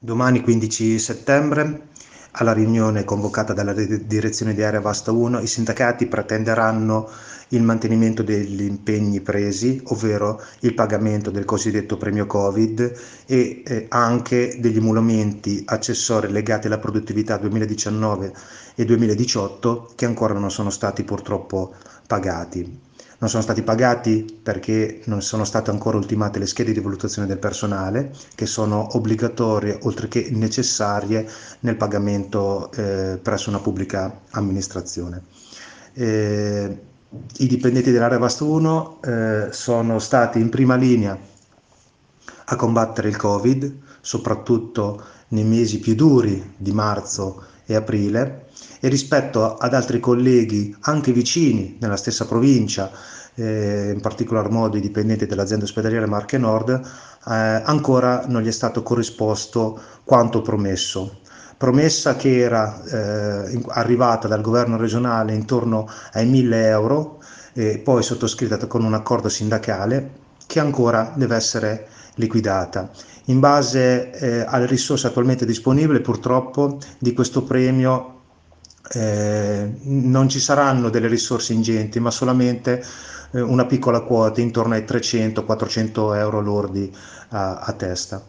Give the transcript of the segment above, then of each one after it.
Domani 15 settembre, alla riunione convocata dalla direzione di Area Vasta 1, i sindacati pretenderanno il mantenimento degli impegni presi, ovvero il pagamento del cosiddetto premio Covid e eh, anche degli emolumenti accessori legati alla produttività 2019 e 2018 che ancora non sono stati purtroppo pagati non sono stati pagati perché non sono state ancora ultimate le schede di valutazione del personale, che sono obbligatorie oltre che necessarie nel pagamento eh, presso una pubblica amministrazione. Eh, I dipendenti dell'area Vasto 1 eh, sono stati in prima linea a combattere il Covid, soprattutto nei mesi più duri di marzo e aprile e rispetto ad altri colleghi anche vicini nella stessa provincia, eh, in particolar modo i dipendenti dell'azienda ospedaliera Marche Nord, eh, ancora non gli è stato corrisposto quanto promesso. Promessa che era eh, arrivata dal governo regionale intorno ai 1000 euro, e poi sottoscritta con un accordo sindacale che ancora deve essere liquidata. In base eh, alle risorse attualmente disponibili, purtroppo di questo premio eh, non ci saranno delle risorse ingenti, ma solamente eh, una piccola quota intorno ai 300-400 euro lordi a, a testa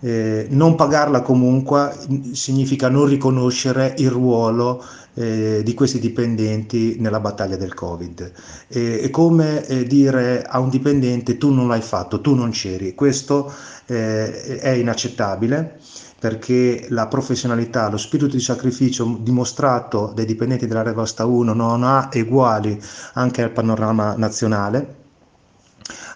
eh, non pagarla comunque significa non riconoscere il ruolo eh, di questi dipendenti nella battaglia del Covid. Eh, è come dire a un dipendente tu non l'hai fatto, tu non c'eri. Questo eh, è inaccettabile perché la professionalità, lo spirito di sacrificio dimostrato dai dipendenti della Revasta 1 non ha eguali anche al panorama nazionale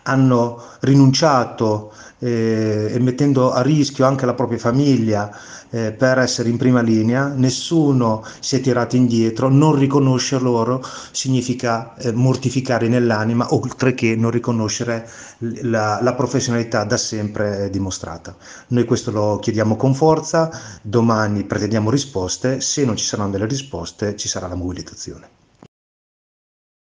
hanno rinunciato eh, e mettendo a rischio anche la propria famiglia eh, per essere in prima linea, nessuno si è tirato indietro, non riconoscer loro significa eh, mortificare nell'anima, oltre che non riconoscere la, la professionalità da sempre dimostrata. Noi questo lo chiediamo con forza, domani pretendiamo risposte, se non ci saranno delle risposte ci sarà la mobilitazione.